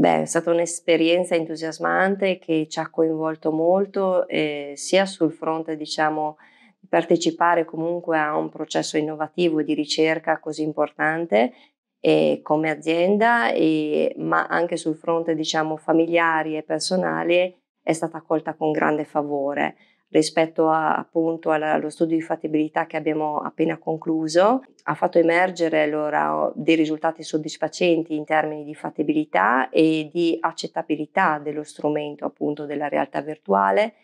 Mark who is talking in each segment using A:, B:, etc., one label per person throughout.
A: Beh, è stata un'esperienza entusiasmante che ci ha coinvolto molto eh, sia sul fronte, diciamo, di partecipare comunque a un processo innovativo di ricerca così importante eh, come azienda, e, ma anche sul fronte, diciamo, familiari e personali è stata accolta con grande favore rispetto a, appunto alla, allo studio di fattibilità che abbiamo appena concluso, ha fatto emergere allora dei risultati soddisfacenti in termini di fattibilità e di accettabilità dello strumento appunto della realtà virtuale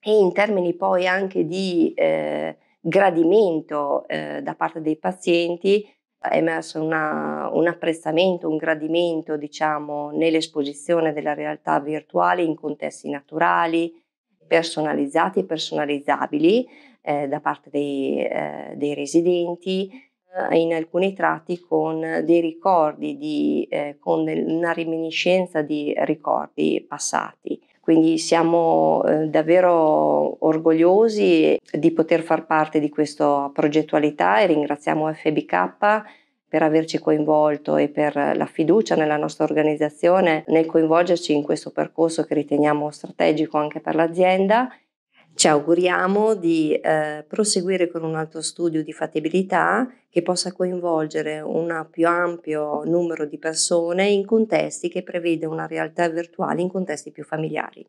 A: e in termini poi anche di eh, gradimento eh, da parte dei pazienti è emerso una, un apprezzamento, un gradimento diciamo nell'esposizione della realtà virtuale in contesti naturali, personalizzati e personalizzabili eh, da parte dei, eh, dei residenti, eh, in alcuni tratti con dei ricordi, di, eh, con una reminiscenza di ricordi passati. Quindi siamo eh, davvero orgogliosi di poter far parte di questa progettualità e ringraziamo FBK per averci coinvolto e per la fiducia nella nostra organizzazione nel coinvolgerci in questo percorso che riteniamo strategico anche per l'azienda. Ci auguriamo di eh, proseguire con un altro studio di fattibilità che possa coinvolgere un più ampio numero di persone in contesti che prevede una realtà virtuale in contesti più familiari.